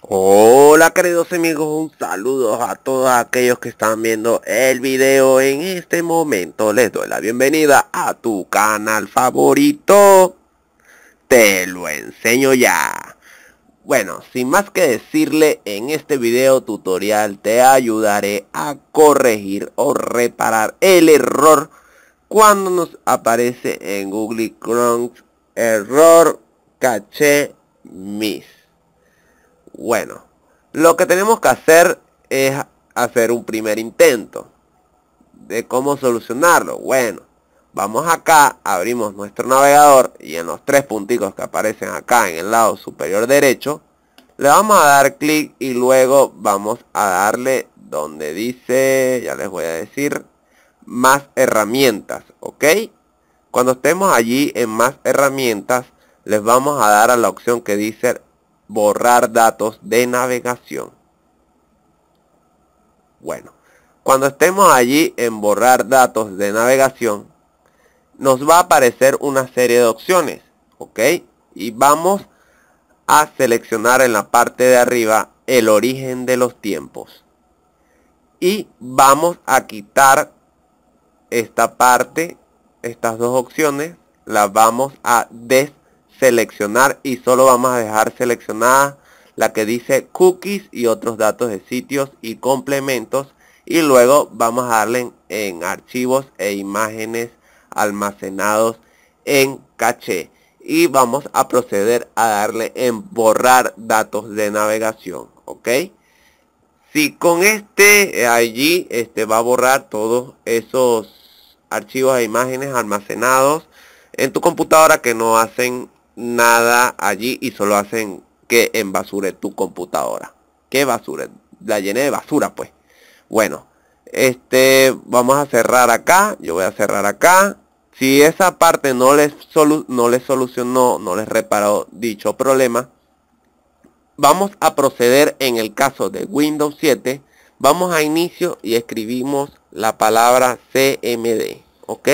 Hola queridos amigos, un saludo a todos aquellos que están viendo el video en este momento. Les doy la bienvenida a tu canal favorito. Te lo enseño ya. Bueno, sin más que decirle, en este video tutorial te ayudaré a corregir o reparar el error cuando nos aparece en Google Chrome error caché miss. Bueno, lo que tenemos que hacer es hacer un primer intento de cómo solucionarlo. Bueno, vamos acá, abrimos nuestro navegador y en los tres punticos que aparecen acá en el lado superior derecho, le vamos a dar clic y luego vamos a darle donde dice, ya les voy a decir, más herramientas, ¿ok? Cuando estemos allí en más herramientas, les vamos a dar a la opción que dice borrar datos de navegación. Bueno, cuando estemos allí en borrar datos de navegación, nos va a aparecer una serie de opciones, ¿ok? Y vamos a seleccionar en la parte de arriba el origen de los tiempos. Y vamos a quitar esta parte, estas dos opciones, las vamos a des seleccionar y solo vamos a dejar seleccionada la que dice cookies y otros datos de sitios y complementos y luego vamos a darle en, archivos e imágenes almacenados en caché y vamos a proceder a darle en borrar datos de navegación ok si con este eh, allí este va a borrar todos esos archivos e imágenes almacenados en tu computadora que no hacen nada allí y solo hacen que basure tu computadora. que basura? La llené de basura, pues. Bueno, este, vamos a cerrar acá. Yo voy a cerrar acá. Si esa parte no les, no les solucionó, no les reparó dicho problema, vamos a proceder en el caso de Windows 7. Vamos a inicio y escribimos la palabra CMD. ¿Ok?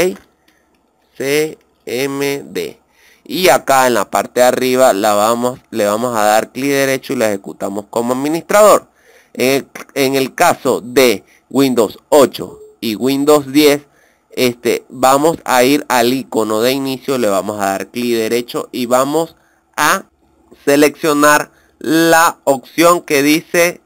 CMD y acá en la parte de arriba la vamos, le vamos a dar clic derecho y la ejecutamos como administrador. En el, caso de Windows 8 y Windows 10, este, vamos a ir al icono de inicio, le vamos a dar clic derecho y vamos a seleccionar la opción que dice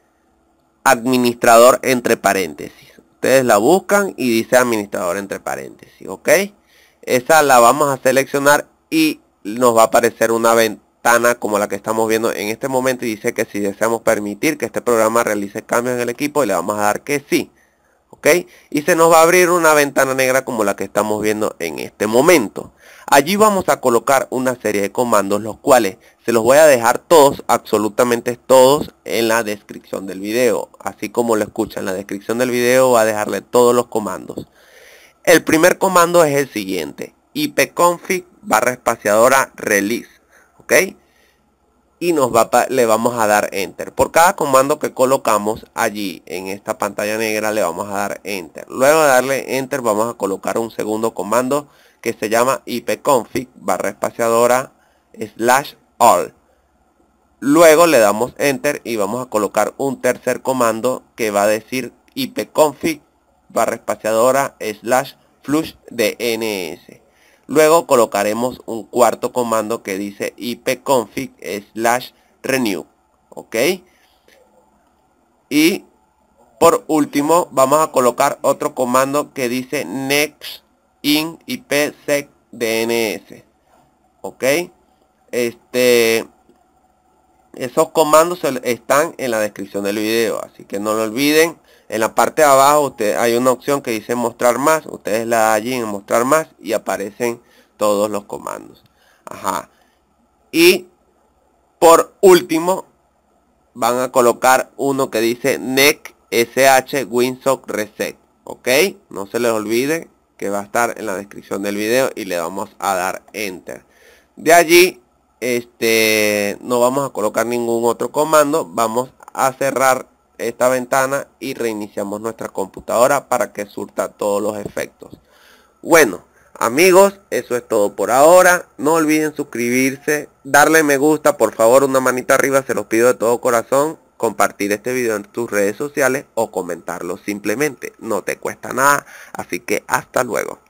administrador entre paréntesis. Ustedes la buscan y dice administrador entre paréntesis, ¿ok? Esa la vamos a seleccionar y nos va a aparecer una ventana como la que estamos viendo en este momento y dice que si deseamos permitir que este programa realice cambios en el equipo, le vamos a dar que sí. ¿Ok? Y se nos va a abrir una ventana negra como la que estamos viendo en este momento. Allí vamos a colocar una serie de comandos, los cuales se los voy a dejar todos, absolutamente todos, en la descripción del video. Así como lo escuchan, en la descripción del video va a dejarle todos los comandos. El primer comando es el siguiente, ipconfig barra espaciadora release, ¿ok? Y nos va, le vamos a dar enter. Por cada comando que colocamos allí en esta pantalla negra le vamos a dar enter. Luego de darle enter vamos a colocar un segundo comando que se llama ipconfig barra espaciadora slash all. Luego le damos enter y vamos a colocar un tercer comando que va a decir ipconfig barra espaciadora slash flush dns. Luego colocaremos un cuarto comando que dice ipconfig slash renew. ¿Ok? Y por último vamos a colocar otro comando que dice next in ipsec dns. ¿Ok? Este, esos comandos están en la descripción del video, así que no lo olviden. En la parte de abajo usted, hay una opción que dice mostrar más. Ustedes la allí en mostrar más y aparecen todos los comandos. Ajá. Y por último van a colocar uno que dice NEC SH Winsock Reset. Ok. No se les olvide que va a estar en la descripción del video y le vamos a dar Enter. De allí este no vamos a colocar ningún otro comando. Vamos a cerrar esta ventana y reiniciamos nuestra computadora para que surta todos los efectos. Bueno, amigos, eso es todo por ahora. No olviden suscribirse, darle me gusta, por favor, una manita arriba, se los pido de todo corazón. Compartir este vídeo en tus redes sociales o comentarlo simplemente. No te cuesta nada. Así que hasta luego.